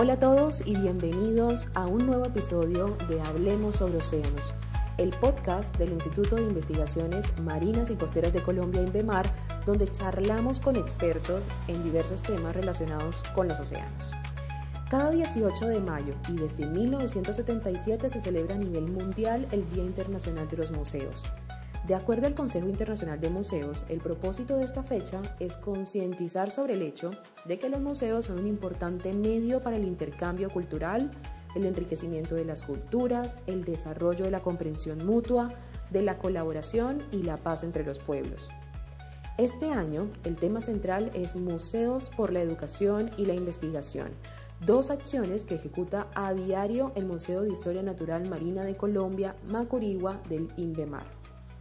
Hola a todos y bienvenidos a un nuevo episodio de Hablemos sobre Océanos, el podcast del Instituto de Investigaciones Marinas y Costeras de Colombia, INVEMAR, donde charlamos con expertos en diversos temas relacionados con los océanos. Cada 18 de mayo y desde 1977 se celebra a nivel mundial el Día Internacional de los Museos, de acuerdo al Consejo Internacional de Museos, el propósito de esta fecha es concientizar sobre el hecho de que los museos son un importante medio para el intercambio cultural, el enriquecimiento de las culturas, el desarrollo de la comprensión mutua, de la colaboración y la paz entre los pueblos. Este año, el tema central es Museos por la Educación y la Investigación, dos acciones que ejecuta a diario el Museo de Historia Natural Marina de Colombia, Macurigua, del Indemar.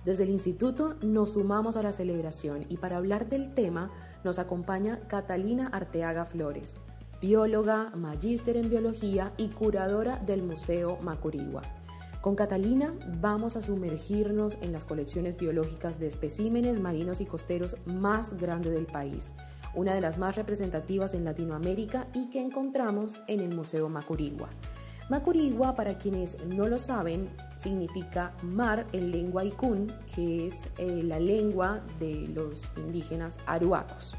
Desde el instituto nos sumamos a la celebración y para hablar del tema nos acompaña Catalina Arteaga Flores, bióloga, magíster en biología y curadora del Museo Macurigua. Con Catalina vamos a sumergirnos en las colecciones biológicas de especímenes marinos y costeros más grandes del país, una de las más representativas en Latinoamérica y que encontramos en el Museo Macurigua. Macurigua, para quienes no lo saben, significa mar en lengua icún, que es eh, la lengua de los indígenas aruacos.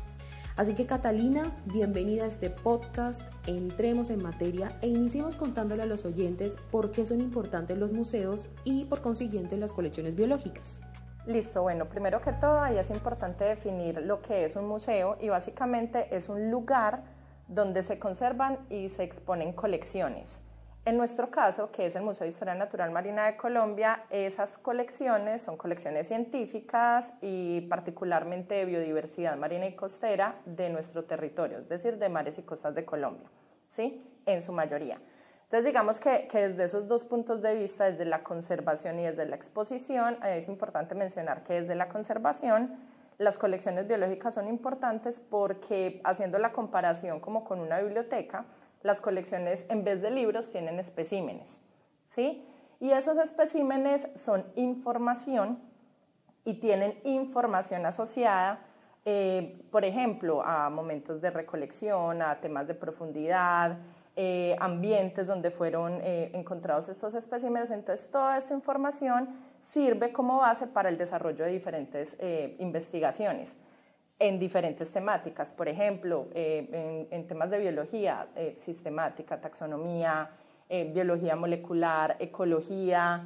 Así que Catalina, bienvenida a este podcast, entremos en materia e iniciemos contándole a los oyentes por qué son importantes los museos y por consiguiente las colecciones biológicas. Listo, bueno, primero que todo ahí es importante definir lo que es un museo y básicamente es un lugar donde se conservan y se exponen colecciones. En nuestro caso, que es el Museo de Historia Natural Marina de Colombia, esas colecciones son colecciones científicas y particularmente de biodiversidad marina y costera de nuestro territorio, es decir, de mares y costas de Colombia, ¿sí? En su mayoría. Entonces, digamos que, que desde esos dos puntos de vista, desde la conservación y desde la exposición, eh, es importante mencionar que desde la conservación, las colecciones biológicas son importantes porque haciendo la comparación como con una biblioteca, las colecciones en vez de libros tienen especímenes, ¿sí? Y esos especímenes son información y tienen información asociada, eh, por ejemplo, a momentos de recolección, a temas de profundidad, eh, ambientes donde fueron eh, encontrados estos especímenes. Entonces, toda esta información sirve como base para el desarrollo de diferentes investigaciones en diferentes temáticas, por ejemplo, eh, en, temas de biología eh, sistemática, taxonomía, eh, biología molecular, ecología,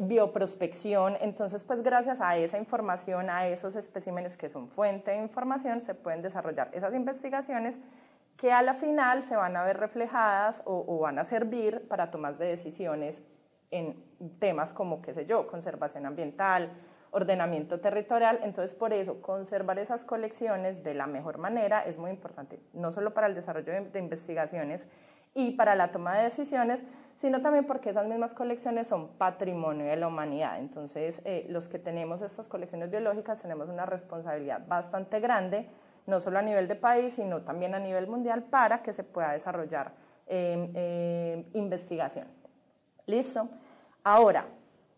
bioprospección. Entonces, pues gracias a esa información, a esos especímenes que son fuente de información, se pueden desarrollar esas investigaciones que a la final se van a ver reflejadas o, o van a servir para tomas de decisiones en temas como, qué sé yo, conservación ambiental, ordenamiento territorial. Entonces, por eso, conservar esas colecciones de la mejor manera es muy importante, no solo para el desarrollo de investigaciones y para la toma de decisiones, sino también porque esas mismas colecciones son patrimonio de la humanidad. Entonces, eh, los que tenemos estas colecciones biológicas tenemos una responsabilidad bastante grande, no solo a nivel de país, sino también a nivel mundial, para que se pueda desarrollar em, em, investigación. ¿Listo? Ahora,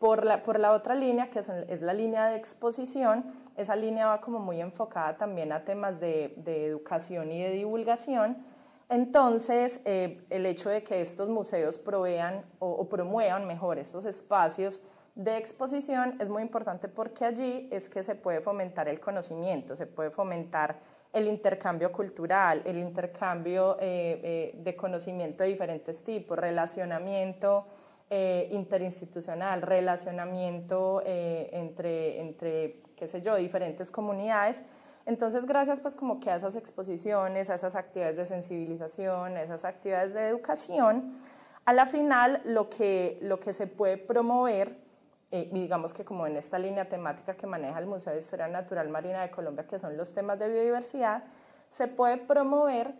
por la, otra línea, que es la línea de exposición, esa línea va como muy enfocada también a temas de, educación y de divulgación. Entonces, eh, el hecho de que estos museos provean o, promuevan mejor estos espacios de exposición es muy importante porque allí es que se puede fomentar el conocimiento, se puede fomentar el intercambio cultural, el intercambio eh, eh, de conocimiento de diferentes tipos, relacionamiento eh, interinstitucional, relacionamiento eh, entre, entre, qué sé yo, diferentes comunidades. Entonces, gracias pues como que a esas exposiciones, a esas actividades de sensibilización, a esas actividades de educación, a la final lo que, lo que se puede promover, eh, digamos que como en esta línea temática que maneja el Museo de Historia Natural Marina de Colombia, que son los temas de biodiversidad, se puede promover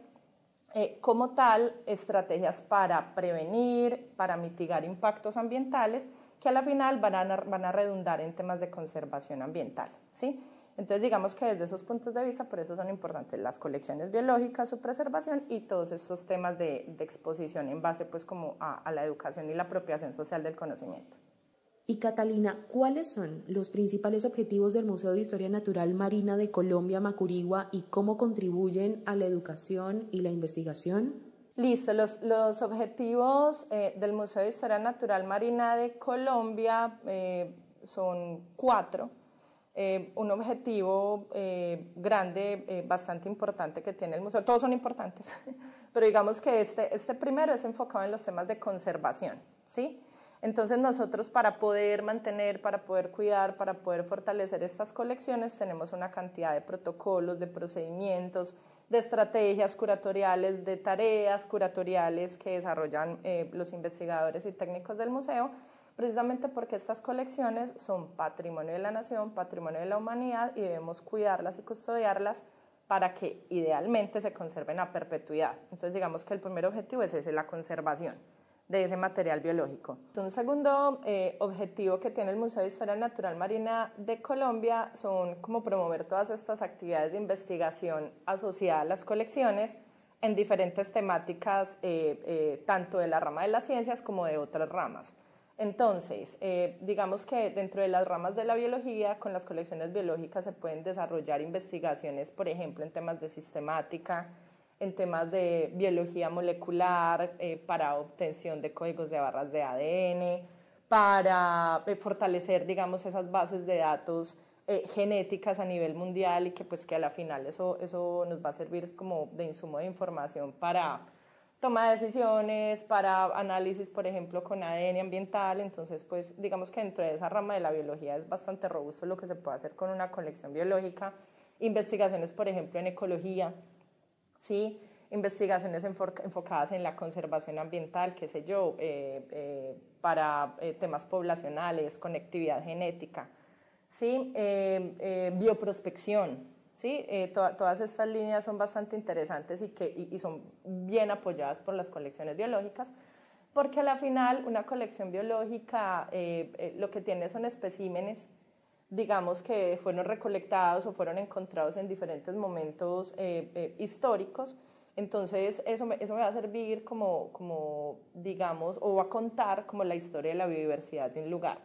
eh, como tal estrategias para prevenir, para mitigar impactos ambientales, que a la final van a, redundar en temas de conservación ambiental. ¿sí? Entonces digamos que desde esos puntos de vista, por eso son importantes las colecciones biológicas, su preservación y todos estos temas de, exposición en base pues como a la educación y la apropiación social del conocimiento. Y Catalina, ¿cuáles son los principales objetivos del Museo de Historia Natural Marina de Colombia Macurigua y cómo contribuyen a la educación y la investigación? Listo, los, objetivos eh, del Museo de Historia Natural Marina de Colombia eh, son cuatro. Eh, un objetivo grande, bastante importante que tiene el museo, todos son importantes, pero digamos que este, este primero es enfocado en los temas de conservación, ¿sí? Entonces nosotros para poder mantener, para poder cuidar, para poder fortalecer estas colecciones, tenemos una cantidad de protocolos, de procedimientos, de estrategias curatoriales, de tareas curatoriales que desarrollan eh, los investigadores y técnicos del museo, precisamente porque estas colecciones son patrimonio de la nación, patrimonio de la humanidad y debemos cuidarlas y custodiarlas para que idealmente se conserven a perpetuidad. Entonces digamos que el primer objetivo es ese, la conservación de ese material biológico. Un segundo eh, objetivo que tiene el Museo de Historia Natural Marina de Colombia son como promover todas estas actividades de investigación asociadas a las colecciones en diferentes temáticas, eh, eh, tanto de la rama de las ciencias como de otras ramas. Entonces, digamos que dentro de las ramas de la biología, con las colecciones biológicas se pueden desarrollar investigaciones, por ejemplo, en temas de sistemática, en temas de biología molecular, eh, para obtención de códigos de barras de ADN, para eh, fortalecer, digamos, esas bases de datos eh, genéticas a nivel mundial y que pues que a la final eso, eso nos va a servir como de insumo de información para toma de decisiones, para análisis, por ejemplo, con ADN ambiental. Entonces, pues digamos que dentro de esa rama de la biología es bastante robusto lo que se puede hacer con una colección biológica. Investigaciones, por ejemplo, en ecología, ¿sí? investigaciones enfocadas en la conservación ambiental, qué sé yo, eh, eh, para eh, temas poblacionales, conectividad genética, ¿sí? bioprospección. ¿sí? todas estas líneas son bastante interesantes y, que, y son bien apoyadas por las colecciones biológicas, porque a la final una colección biológica lo que tiene son especímenes digamos que fueron recolectados o fueron encontrados en diferentes momentos eh, eh, históricos. Entonces, eso me, va a servir como, digamos, o va a contar como la historia de la biodiversidad de un lugar.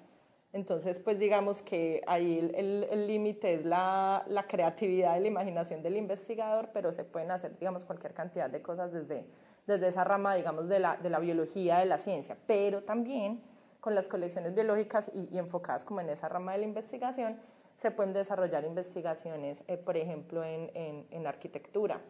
Entonces, pues digamos que ahí el límite es la, creatividad y la imaginación del investigador, pero se pueden hacer, digamos, cualquier cantidad de cosas desde, esa rama, digamos, de la biología, de la ciencia. Pero también con las colecciones biológicas y, enfocadas como en esa rama de la investigación, se pueden desarrollar investigaciones, eh, por ejemplo, en, arquitectura.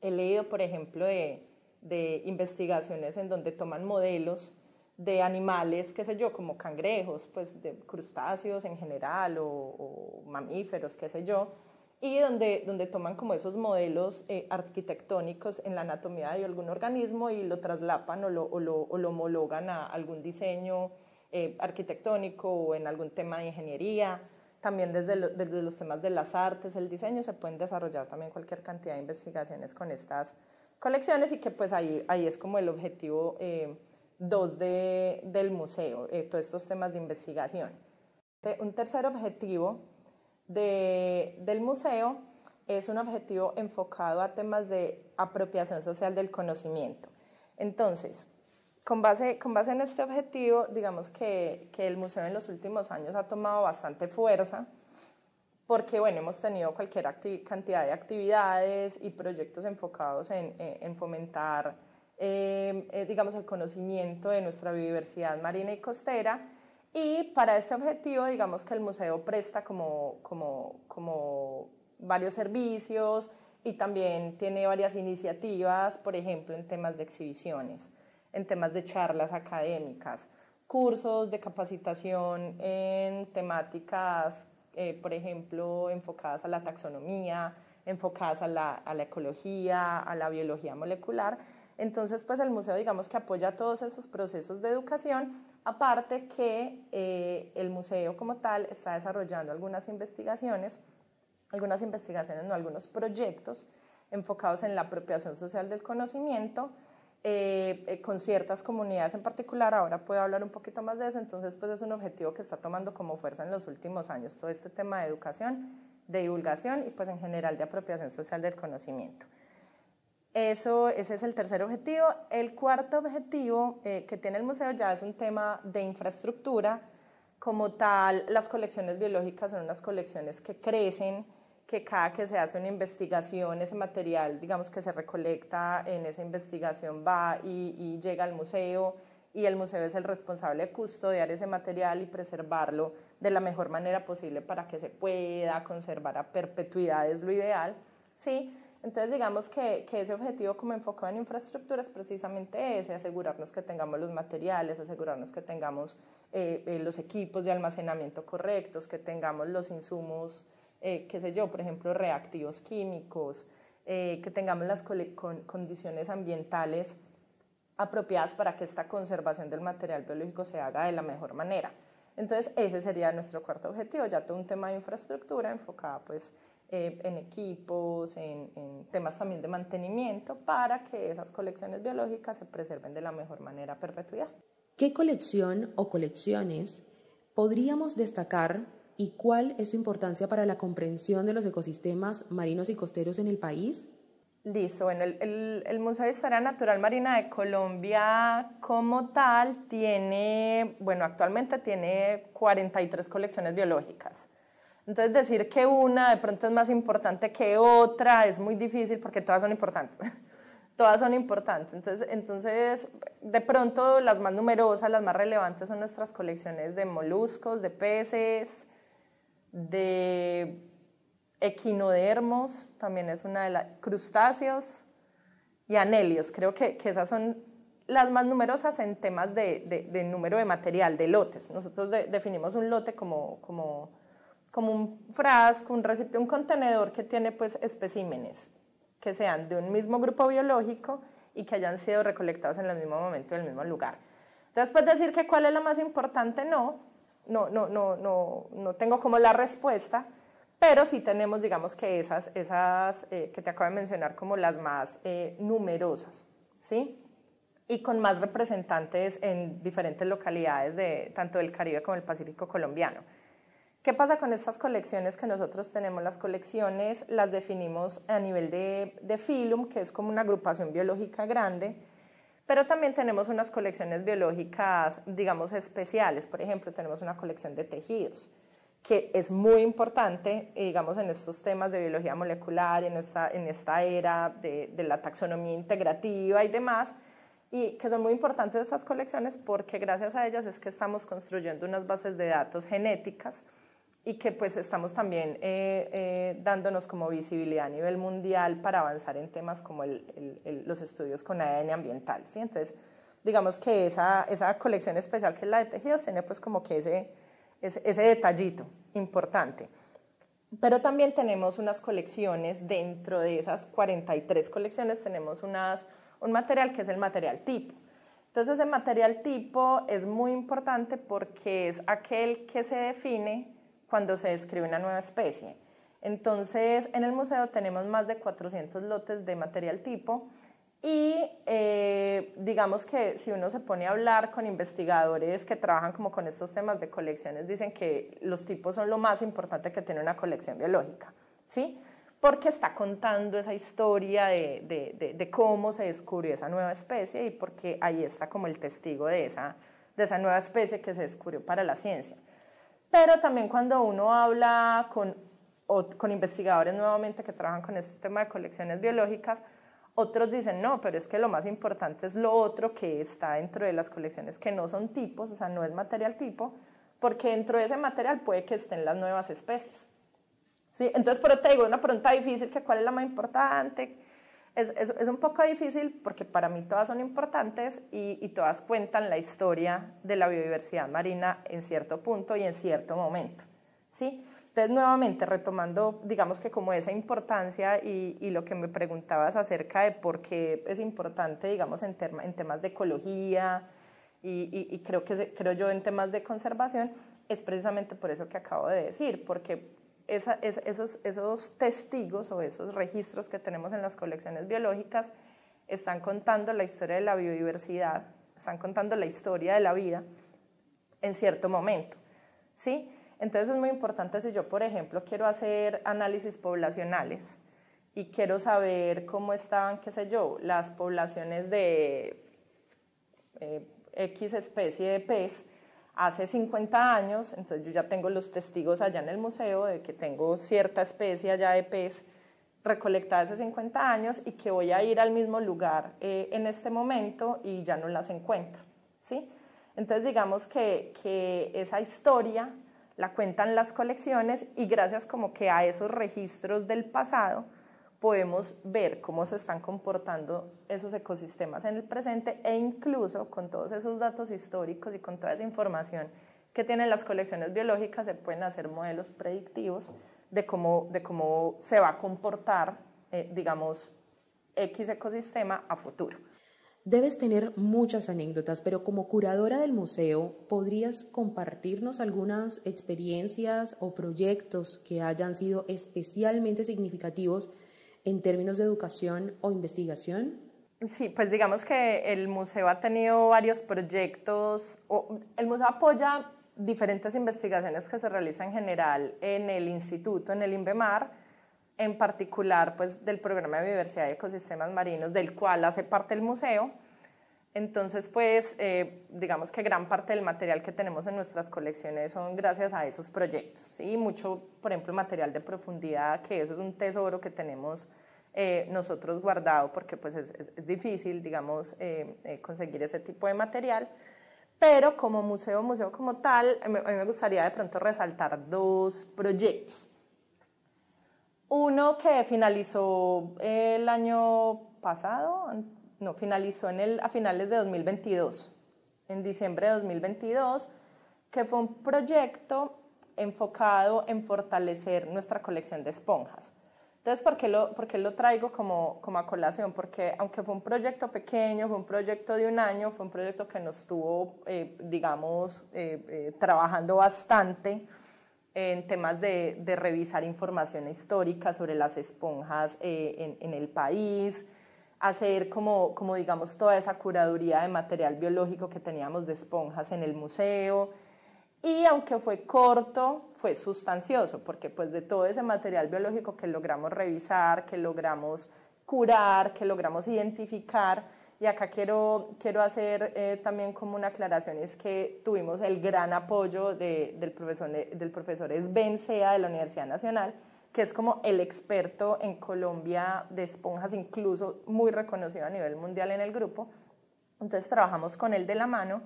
He leído, por ejemplo, de, investigaciones en donde toman modelos de animales, qué sé yo, como cangrejos, pues de crustáceos en general o mamíferos, qué sé yo, y donde, donde toman como esos modelos eh, arquitectónicos en la anatomía de algún organismo y lo traslapan o lo, o lo, homologan a algún diseño eh, arquitectónico o en algún tema de ingeniería. También desde, desde los temas de las artes, el diseño, se pueden desarrollar también cualquier cantidad de investigaciones con estas colecciones y que pues ahí, ahí es como el objetivo 2 eh, dos de, del museo, todos estos temas de investigación. Un tercer objetivo del museo es un objetivo enfocado a temas de apropiación social del conocimiento. Entonces, con base, en este objetivo, digamos que, el museo en los últimos años ha tomado bastante fuerza porque hemos tenido cualquier cantidad de actividades y proyectos enfocados en, fomentar, eh, eh, digamos, el conocimiento de nuestra biodiversidad marina y costera y para este objetivo, digamos que el museo presta como, varios servicios y también tiene varias iniciativas, por ejemplo, en temas de exhibiciones, en temas de charlas académicas, cursos de capacitación en temáticas, eh, por ejemplo, enfocadas a la taxonomía, enfocadas a la ecología, a la biología molecular entonces, pues el museo digamos que apoya todos esos procesos de educación, aparte que eh, el museo como tal está desarrollando algunas investigaciones, algunas investigaciones, no algunos proyectos enfocados en la apropiación social del conocimiento, eh, eh, con ciertas comunidades en particular, ahora puedo hablar un poquito más de eso, entonces pues es un objetivo que está tomando como fuerza en los últimos años todo este tema de educación, de divulgación y pues en general de apropiación social del conocimiento. Eso, ese es el tercer objetivo. El cuarto objetivo eh, que tiene el museo ya es un tema de infraestructura. Como tal, las colecciones biológicas son unas colecciones que crecen, que cada que se hace una investigación, ese material, digamos, que se recolecta en esa investigación va y, llega al museo y el museo es el responsable de custodiar ese material y preservarlo de la mejor manera posible para que se pueda conservar a perpetuidad, es lo ideal, ¿sí? Entonces digamos que, que, ese objetivo como enfocado en infraestructuras precisamente ese, asegurarnos que tengamos los materiales, asegurarnos que tengamos eh, eh, los equipos de almacenamiento correctos, que tengamos los insumos, eh, qué sé yo, por ejemplo, reactivos químicos, que tengamos las condiciones ambientales apropiadas para que esta conservación del material biológico se haga de la mejor manera. Entonces, ese sería nuestro cuarto objetivo, ya todo un tema de infraestructura enfocada pues eh, en equipos, en, temas también de mantenimiento, para que esas colecciones biológicas se preserven de la mejor manera a perpetuidad. ¿Qué colección o colecciones podríamos destacar y cuál es su importancia para la comprensión de los ecosistemas marinos y costeros en el país? Listo, bueno, el, el, el, Museo de Historia Natural Marina de Colombia como tal tiene, bueno, actualmente tiene 43 colecciones biológicas. Entonces decir que una de pronto es más importante que otra es muy difícil porque todas son importantes. todas son importantes. Entonces, entonces, de pronto las más numerosas, las más relevantes son nuestras colecciones de moluscos, de peces, de equinodermos, también es una de las crustáceos y anelios. Creo que, esas son las más numerosas en temas de, de, número de material, de lotes. Nosotros definimos un lote como, como como un frasco, un recipiente, un contenedor que tiene pues especímenes que sean de un mismo grupo biológico y que hayan sido recolectados en el mismo momento y en el mismo lugar. Entonces, puedes decir que cuál es la más importante, no, no, no, no, no, no tengo como la respuesta, pero sí tenemos, digamos que esas, esas eh, que te acabo de mencionar como las más eh, numerosas, ¿sí? Y con más representantes en diferentes localidades tanto del Caribe como del Pacífico colombiano. ¿Qué pasa con estas colecciones que nosotros tenemos? Las colecciones las definimos a nivel de, de filum, que es como una agrupación biológica grande, pero también tenemos unas colecciones biológicas, digamos, especiales. Por ejemplo, tenemos una colección de tejidos, que es muy importante, eh, digamos, en estos temas de biología molecular, en esta, en esta era de, de la taxonomía integrativa y demás y que son muy importantes estas colecciones porque gracias a ellas es que estamos construyendo unas bases de datos genéticas y que pues estamos también eh, eh, dándonos como visibilidad a nivel mundial para avanzar en temas como los estudios con ADN ambiental, ¿sí? Entonces, digamos que esa, esa, colección especial que es la de tejidos tiene pues como que ese, ese, detallito importante. Pero también tenemos unas colecciones, dentro de esas 43 colecciones tenemos unas, un material que es el material tipo. Entonces, el material tipo es muy importante porque es aquel que se define cuando se describe una nueva especie. Entonces, en el museo tenemos más de 400 lotes de material tipo y eh, digamos que si uno se pone a hablar con investigadores que trabajan como con estos temas de colecciones, dicen que los tipos son lo más importante que tiene una colección biológica, ¿sí? Porque está contando esa historia de, de cómo se descubrió esa nueva especie y porque ahí está como el testigo de esa, de esa nueva especie que se descubrió para la ciencia pero también cuando uno habla con, con investigadores nuevamente que trabajan con este tema de colecciones biológicas, otros dicen, no, pero es que lo más importante es lo otro que está dentro de las colecciones, que no son tipos, o sea, no es material tipo, porque dentro de ese material puede que estén las nuevas especies. ¿Sí? Entonces, pero te digo, una pregunta difícil, que cuál es la más importante, es, un poco difícil porque para mí todas son importantes y, todas cuentan la historia de la biodiversidad marina en cierto punto y en cierto momento. ¿sí? Entonces, nuevamente, retomando, digamos que como esa importancia y, lo que me preguntabas acerca de por qué es importante, digamos, en, en temas de ecología y, creo, que, creo yo en temas de conservación, es precisamente por eso que acabo de decir, porque esos, esos testigos o esos registros que tenemos en las colecciones biológicas están contando la historia de la biodiversidad, están contando la historia de la vida en cierto momento. ¿sí? Entonces es muy importante si yo, por ejemplo, quiero hacer análisis poblacionales y quiero saber cómo estaban, qué sé yo, las poblaciones de eh, X especie de pez hace 50 años, entonces yo ya tengo los testigos allá en el museo de que tengo cierta especie allá de pez recolectada hace 50 años y que voy a ir al mismo lugar eh, en este momento y ya no las encuentro, ¿sí? Entonces digamos que, que esa historia la cuentan las colecciones y gracias como que a esos registros del pasado, podemos ver cómo se están comportando esos ecosistemas en el presente e incluso con todos esos datos históricos y con toda esa información que tienen las colecciones biológicas se pueden hacer modelos predictivos de cómo, de cómo se va a comportar, eh, digamos, X ecosistema a futuro. Debes tener muchas anécdotas, pero como curadora del museo, ¿podrías compartirnos algunas experiencias o proyectos que hayan sido especialmente significativos en términos de educación o investigación? Sí, pues digamos que el museo ha tenido varios proyectos, el museo apoya diferentes investigaciones que se realizan en general en el instituto, en el INVEMAR, en particular pues del programa de biodiversidad y ecosistemas marinos del cual hace parte el museo entonces, pues, eh, digamos que gran parte del material que tenemos en nuestras colecciones son gracias a esos proyectos. Y mucho, por ejemplo, material de profundidad, que eso es un tesoro que tenemos eh, nosotros guardado, porque pues es, difícil, digamos, eh, conseguir ese tipo de material. Pero como museo, museo como tal, a mí me gustaría de pronto resaltar dos proyectos. Uno que finalizó el año pasado, no, finalizó en el, a finales de 2022, en diciembre de 2022, que fue un proyecto enfocado en fortalecer nuestra colección de esponjas. Entonces, ¿por qué lo, traigo como, como a colación? Porque aunque fue un proyecto pequeño, fue un proyecto de un año, fue un proyecto que nos estuvo, eh, digamos, eh, eh, trabajando bastante en temas de, revisar información histórica sobre las esponjas en el país, hacer como, digamos toda esa curaduría de material biológico que teníamos de esponjas en el museo. Y aunque fue corto, fue sustancioso, porque pues de todo ese material biológico que logramos revisar, que logramos curar, que logramos identificar, y acá quiero, hacer eh, también como una aclaración, es que tuvimos el gran apoyo del, profesor, del profesor Esben Sea de la Universidad Nacional, que es como el experto en Colombia de esponjas, incluso muy reconocido a nivel mundial en el grupo. Entonces trabajamos con él de la mano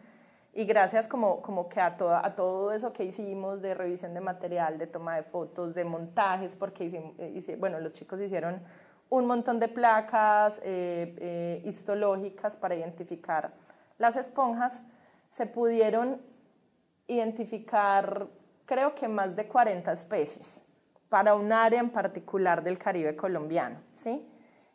y gracias como, que a, a todo eso que hicimos de revisión de material, de toma de fotos, de montajes, porque eh, bueno, los chicos hicieron un montón de placas eh, eh, histológicas para identificar las esponjas, se pudieron identificar creo que más de 40 especies para un área en particular del Caribe colombiano, ¿sí?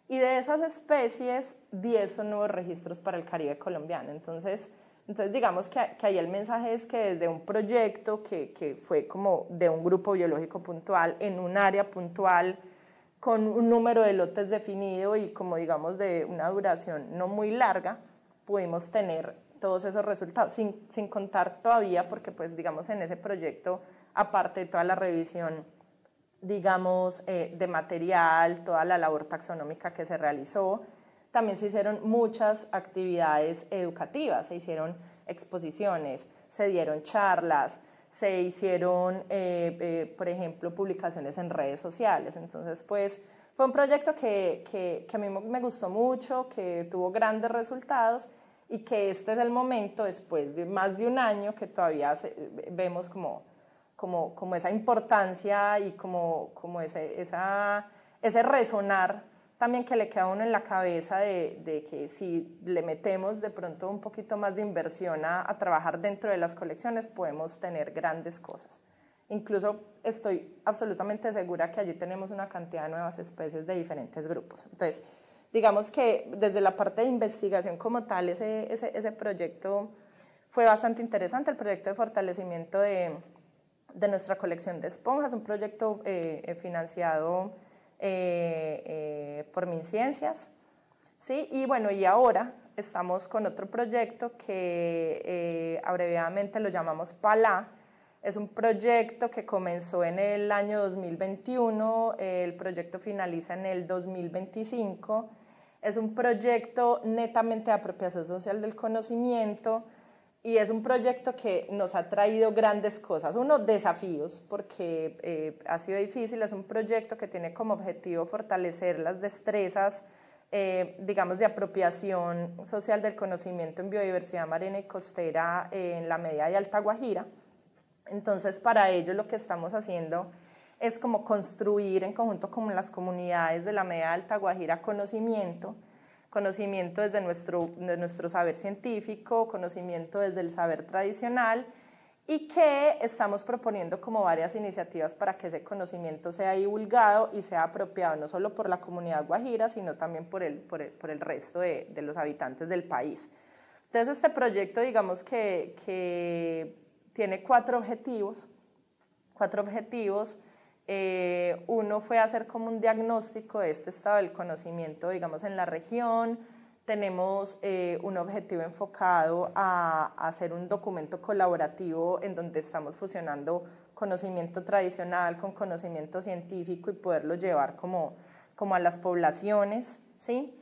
Y de esas especies, 10 son nuevos registros para el Caribe colombiano. Entonces, entonces digamos que, que ahí el mensaje es que desde un proyecto que, que fue como de un grupo biológico puntual, en un área puntual, con un número de lotes definido y como digamos de una duración no muy larga, pudimos tener todos esos resultados, sin, sin contar todavía, porque pues digamos en ese proyecto, aparte de toda la revisión digamos, eh, de material, toda la labor taxonómica que se realizó. También se hicieron muchas actividades educativas, se hicieron exposiciones, se dieron charlas, se hicieron, eh, eh, por ejemplo, publicaciones en redes sociales. Entonces, pues fue un proyecto que, a mí me gustó mucho, que tuvo grandes resultados y que este es el momento, después de más de un año, que todavía vemos como como, esa importancia y como, como ese, esa, ese resonar también que le queda a uno en la cabeza de, que si le metemos de pronto un poquito más de inversión a, trabajar dentro de las colecciones, podemos tener grandes cosas. Incluso estoy absolutamente segura que allí tenemos una cantidad de nuevas especies de diferentes grupos. Entonces, digamos que desde la parte de investigación como tal, ese, ese proyecto fue bastante interesante, el proyecto de fortalecimiento de, de nuestra colección de esponjas, un proyecto eh, eh, financiado eh, por MinCiencias. ¿sí? Y bueno, y ahora estamos con otro proyecto que abreviadamente lo llamamos PALA, es un proyecto que comenzó en el año 2021, el proyecto finaliza en el 2025. Es un proyecto netamente de apropiación social del conocimiento y es un proyecto que nos ha traído grandes cosas. Uno, desafíos, porque eh, ha sido difícil, es un proyecto que tiene como objetivo fortalecer las destrezas, eh, digamos, de apropiación social del conocimiento en biodiversidad marina y costera en la media de Alta Guajira. Entonces, para ello lo que estamos haciendo es como construir en conjunto con las comunidades de la media de Alta Guajira conocimiento, conocimiento desde nuestro, nuestro saber científico, conocimiento desde el saber tradicional y que estamos proponiendo como varias iniciativas para que ese conocimiento sea divulgado y sea apropiado no solo por la comunidad guajira, sino también por el, por el, resto de, los habitantes del país. Entonces este proyecto digamos que, que tiene cuatro objetivos, cuatro objetivos eh, uno fue hacer como un diagnóstico de este estado del conocimiento, digamos, en la región. Tenemos eh, un objetivo enfocado a, hacer un documento colaborativo en donde estamos fusionando conocimiento tradicional con conocimiento científico y poderlo llevar como, a las poblaciones, ¿sí?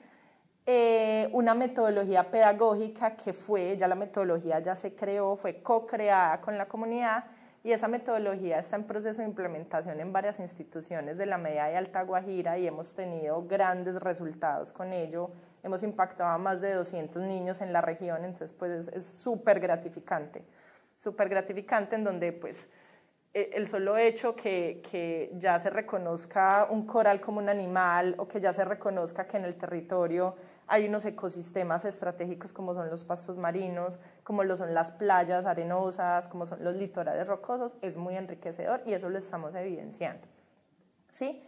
Eh, una metodología pedagógica que fue, ya la metodología ya se creó, fue co-creada con la comunidad y esa metodología está en proceso de implementación en varias instituciones de la media y Alta Guajira y hemos tenido grandes resultados con ello. Hemos impactado a más de 200 niños en la región, entonces pues es súper gratificante, súper gratificante en donde pues e, el solo hecho que ya se reconozca un coral como un animal o que ya se reconozca que en el territorio hay unos ecosistemas estratégicos como son los pastos marinos, como lo son las playas arenosas, como son los litorales rocosos, es muy enriquecedor y eso lo estamos evidenciando. ¿sí?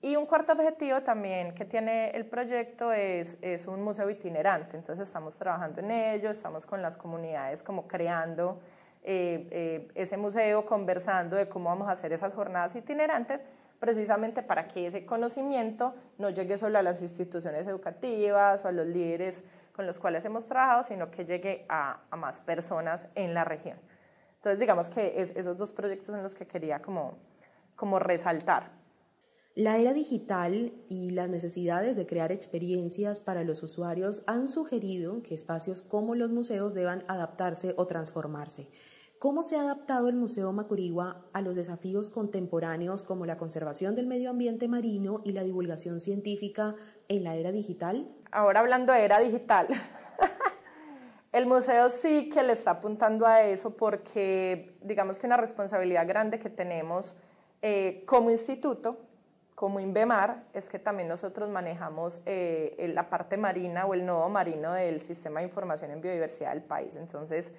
Y un cuarto objetivo también que tiene el proyecto es, un museo itinerante, entonces estamos trabajando en ello, estamos con las comunidades como creando eh, eh, ese museo, conversando de cómo vamos a hacer esas jornadas itinerantes, precisamente para que ese conocimiento no llegue solo a las instituciones educativas o a los líderes con los cuales hemos trabajado, sino que llegue a, más personas en la región. Entonces, digamos que esos dos proyectos en los que quería como resaltar. La era digital y las necesidades de crear experiencias para los usuarios han sugerido que espacios como los museos deban adaptarse o transformarse. ¿Cómo se ha adaptado el Museo Macurigua a los desafíos contemporáneos como la conservación del medio ambiente marino y la divulgación científica en la era digital? Ahora hablando de era digital, el museo sí que le está apuntando a eso porque digamos que una responsabilidad grande que tenemos eh, como instituto, como INVEMAR, es que también nosotros manejamos eh, la parte marina o el nodo marino del sistema de información en biodiversidad del país. Entonces,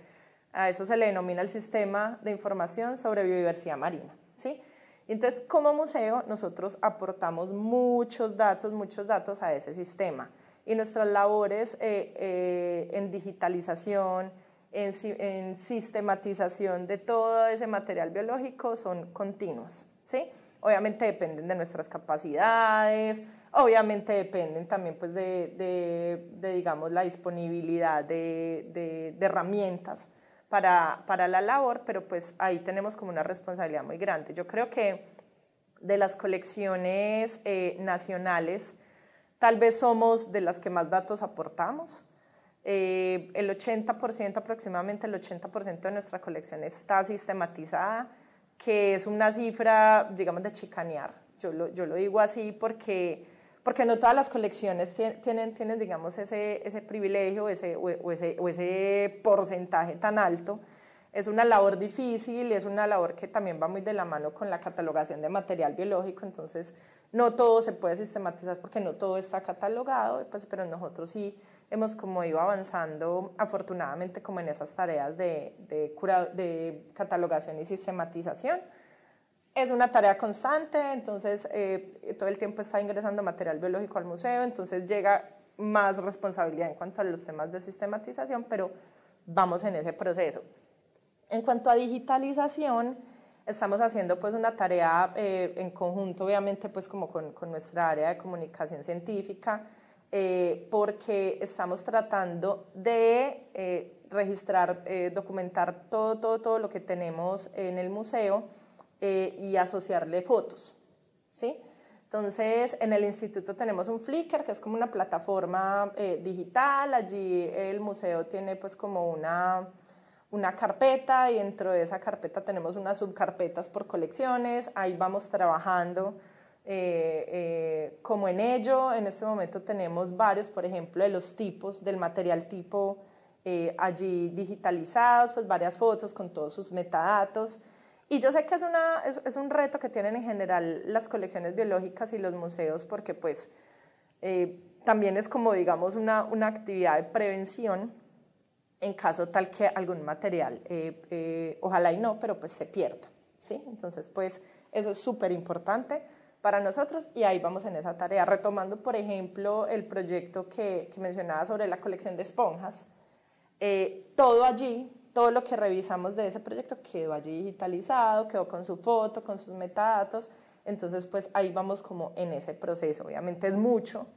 a eso se le denomina el sistema de información sobre biodiversidad marina. ¿sí? Entonces, como museo, nosotros aportamos muchos datos, muchos datos a ese sistema. Y nuestras labores eh, eh, en digitalización, en, sistematización de todo ese material biológico son continuas. ¿sí? Obviamente dependen de nuestras capacidades, obviamente dependen también pues, de, digamos, la disponibilidad de herramientas para, para la labor, pero pues ahí tenemos como una responsabilidad muy grande. Yo creo que de las colecciones eh, nacionales, tal vez somos de las que más datos aportamos. Eh, el 80%, aproximadamente el 80% de nuestra colección está sistematizada, que es una cifra, digamos, de chicanear. Yo yo lo digo así porque porque no todas las colecciones tienen, tienen digamos, ese, ese privilegio ese, o, ese, o ese porcentaje tan alto. Es una labor difícil, y es una labor que también va muy de la mano con la catalogación de material biológico, entonces no todo se puede sistematizar porque no todo está catalogado, pues, pero nosotros sí hemos como ido avanzando afortunadamente como en esas tareas de, de, de catalogación y sistematización. Es una tarea constante, entonces eh, todo el tiempo está ingresando material biológico al museo, entonces llega más responsabilidad en cuanto a los temas de sistematización, pero vamos en ese proceso. En cuanto a digitalización, estamos haciendo pues una tarea eh, en conjunto, obviamente, pues como con, nuestra área de comunicación científica, eh, porque estamos tratando de registrar, documentar todo lo que tenemos en el museo eh, y asociarle fotos, ¿sí? Entonces, en el instituto tenemos un Flickr, que es como una plataforma eh, digital, allí el museo tiene pues como una, una carpeta y dentro de esa carpeta tenemos unas subcarpetas por colecciones, ahí vamos trabajando eh, como en ello, en este momento tenemos varios, por ejemplo, de los tipos, del material tipo allí digitalizados, pues varias fotos con todos sus metadatos. Y yo sé que es, una, es, un reto que tienen en general las colecciones biológicas y los museos porque pues eh, también es como digamos una, una, actividad de prevención en caso tal que algún material, eh, eh, ojalá y no, pero pues se pierda, ¿sí? Entonces pues eso es súper importante para nosotros y ahí vamos en esa tarea. Retomando por ejemplo el proyecto que, que mencionaba sobre la colección de esponjas, todo allí todo lo que revisamos de ese proyecto quedó allí digitalizado, quedó con su foto, con sus metadatos. Entonces, pues ahí vamos como en ese proceso. Obviamente es mucho,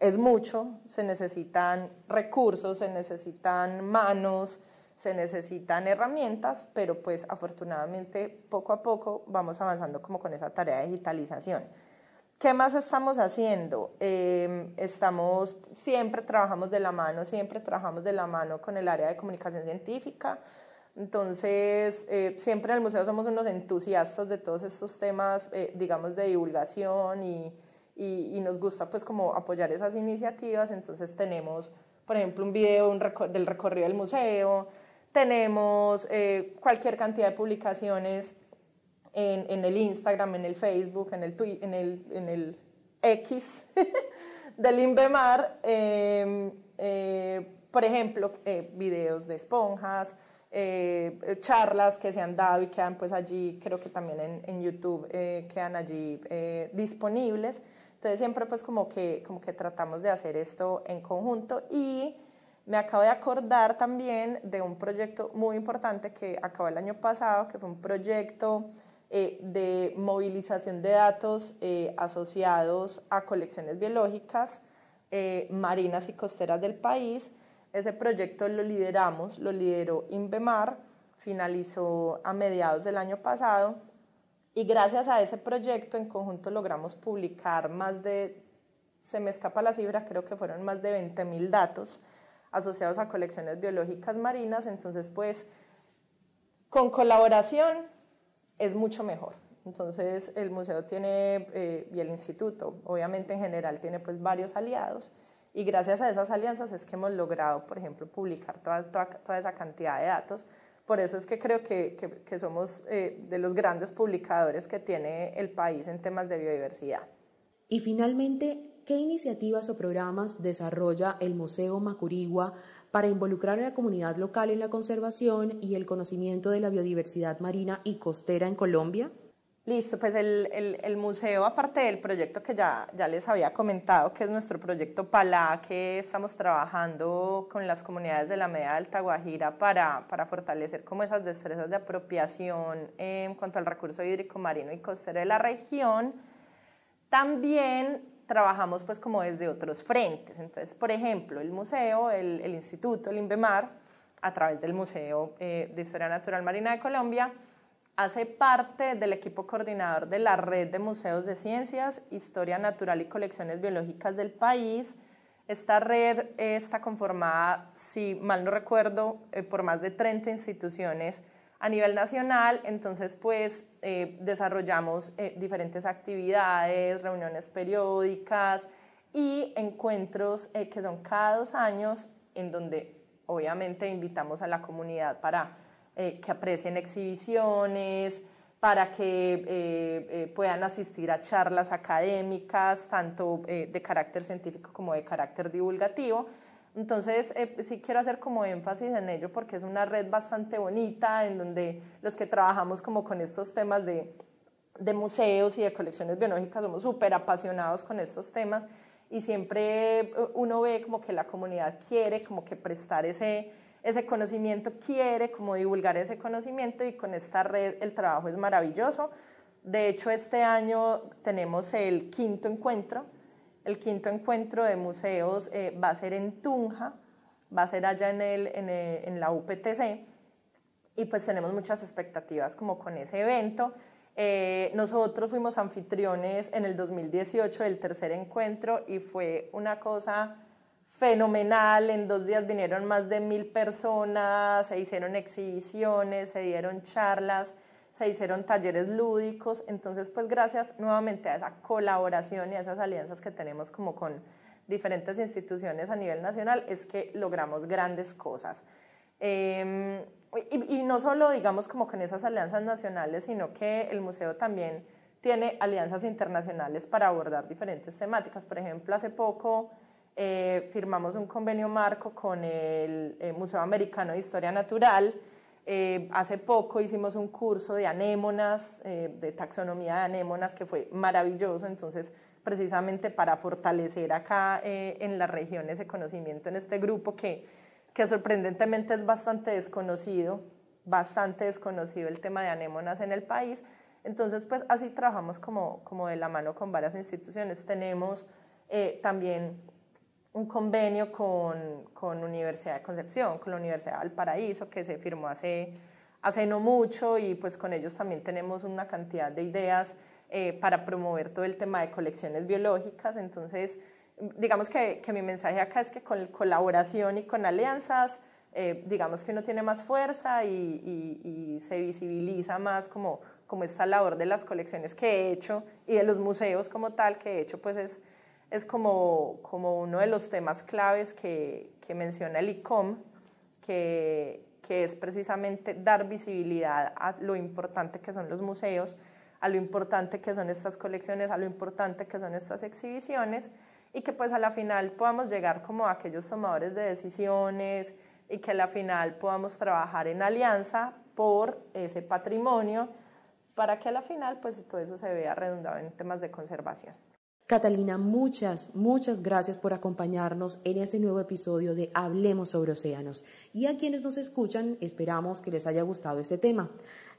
es mucho, se necesitan recursos, se necesitan manos, se necesitan herramientas, pero pues afortunadamente poco a poco vamos avanzando como con esa tarea de digitalización. ¿Qué más estamos haciendo? Em, estamos, siempre trabajamos de la mano, siempre trabajamos de la mano con el área de comunicación científica. Entonces, eh, siempre en el museo somos unos entusiastas de todos estos temas, eh, digamos, de divulgación y, nos gusta pues como apoyar esas iniciativas. Entonces tenemos, por ejemplo, un video del recorrido del museo, tenemos eh, cualquier cantidad de publicaciones en, el Instagram, en el Facebook, en el, en el, X del Inbemar, em, eh, por ejemplo, eh, videos de esponjas, eh, charlas que se han dado y quedan pues allí, creo que también en, en YouTube quedan allí disponibles. Entonces siempre pues como que, como que tratamos de hacer esto en conjunto y me acabo de acordar también de un proyecto muy importante que acabó el año pasado, que fue un proyecto eh, de movilización de datos eh, asociados a colecciones biológicas eh, marinas y costeras del país. Ese proyecto lo lideramos, lo lideró INVEMAR, finalizó a mediados del año pasado y gracias a ese proyecto en conjunto logramos publicar más de, se me escapa la cifra, creo que fueron más de 20.000 mil datos asociados a colecciones biológicas marinas. Entonces, pues, con colaboración es mucho mejor. Entonces el museo tiene, eh, y el instituto, obviamente en general, tiene pues varios aliados y gracias a esas alianzas es que hemos logrado, por ejemplo, publicar toda, toda, esa cantidad de datos. Por eso es que creo que, somos eh, de los grandes publicadores que tiene el país en temas de biodiversidad. Y finalmente, ¿qué iniciativas o programas desarrolla el Museo Macurigua para involucrar a la comunidad local en la conservación y el conocimiento de la biodiversidad marina y costera en Colombia? Listo, pues el, museo, aparte del proyecto que ya, ya les había comentado, que es nuestro proyecto PALA, que estamos trabajando con las comunidades de la Media Alta Guajira para, para fortalecer como esas destrezas de apropiación eh, en cuanto al recurso hídrico marino y costero de la región. También trabajamos pues como desde otros frentes. Entonces, por ejemplo, el museo, el, instituto, el INVEMAR, a través del Museo eh, de Historia Natural Marina de Colombia, hace parte del equipo coordinador de la Red de Museos de Ciencias, Historia Natural y Colecciones Biológicas del país. Esta red eh, está conformada, si mal no recuerdo, eh, por más de 30 instituciones a nivel nacional, entonces pues eh, desarrollamos eh, diferentes actividades, reuniones periódicas y encuentros eh, que son cada dos años en donde obviamente invitamos a la comunidad para que aprecien exhibiciones, para que puedan asistir a charlas académicas, tanto de carácter científico como de carácter divulgativo, entonces, eh, sí quiero hacer como énfasis en ello porque es una red bastante bonita en donde los que trabajamos como con estos temas de, de museos y de colecciones biológicas somos súper apasionados con estos temas y siempre eh, uno ve como que la comunidad quiere como que prestar ese, ese conocimiento, quiere como divulgar ese conocimiento y con esta red el trabajo es maravilloso. De hecho, este año tenemos el quinto encuentro el quinto encuentro de museos eh, va a ser en Tunja, va a ser allá en, el, en, eh, la UPTC y pues tenemos muchas expectativas como con ese evento. Eh, nosotros fuimos anfitriones en el 2018 del tercer encuentro y fue una cosa fenomenal. En dos días vinieron más de mil personas, se hicieron exhibiciones, se dieron charlas, se hicieron talleres lúdicos, entonces pues gracias nuevamente a esa colaboración y a esas alianzas que tenemos como con diferentes instituciones a nivel nacional es que logramos grandes cosas. Em, y, no solo digamos como con esas alianzas nacionales, sino que el museo también tiene alianzas internacionales para abordar diferentes temáticas. Por ejemplo, hace poco eh, firmamos un convenio marco con el eh, Museo Americano de Historia Natural, eh, hace poco hicimos un curso de anémonas, eh, de taxonomía de anémonas, que fue maravilloso. Entonces, precisamente para fortalecer acá eh, en la región ese conocimiento en este grupo que, que sorprendentemente es bastante desconocido, bastante desconocido el tema de anémonas en el país. Entonces, pues así trabajamos como, como de la mano con varias instituciones. Tenemos también un convenio con, con Universidad de Concepción, con la Universidad de Valparaíso, que se firmó hace, hace no mucho y pues con ellos también tenemos una cantidad de ideas eh, para promover todo el tema de colecciones biológicas. Entonces, digamos que, mi mensaje acá es que con colaboración y con alianzas, eh, digamos que uno tiene más fuerza y, se visibiliza más como, como esta labor de las colecciones que he hecho y de los museos como tal que he hecho, pues es es como, como uno de los temas claves que, menciona el ICOM, que, es precisamente dar visibilidad a lo importante que son los museos, a lo importante que son estas colecciones, a lo importante que son estas exhibiciones y que pues a la final podamos llegar como a aquellos tomadores de decisiones y que a la final podamos trabajar en alianza por ese patrimonio para que a la final pues todo eso se vea redundado en temas de conservación. Catalina, muchas, muchas gracias por acompañarnos en este nuevo episodio de Hablemos sobre Océanos. Y a quienes nos escuchan, esperamos que les haya gustado este tema.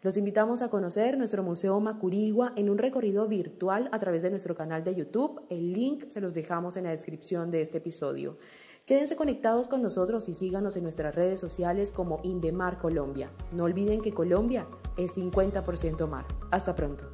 Los invitamos a conocer nuestro Museo Macurigua en un recorrido virtual a través de nuestro canal de YouTube. El link se los dejamos en la descripción de este episodio. Quédense conectados con nosotros y síganos en nuestras redes sociales como Indemar Colombia. No olviden que Colombia es 50% mar. Hasta pronto.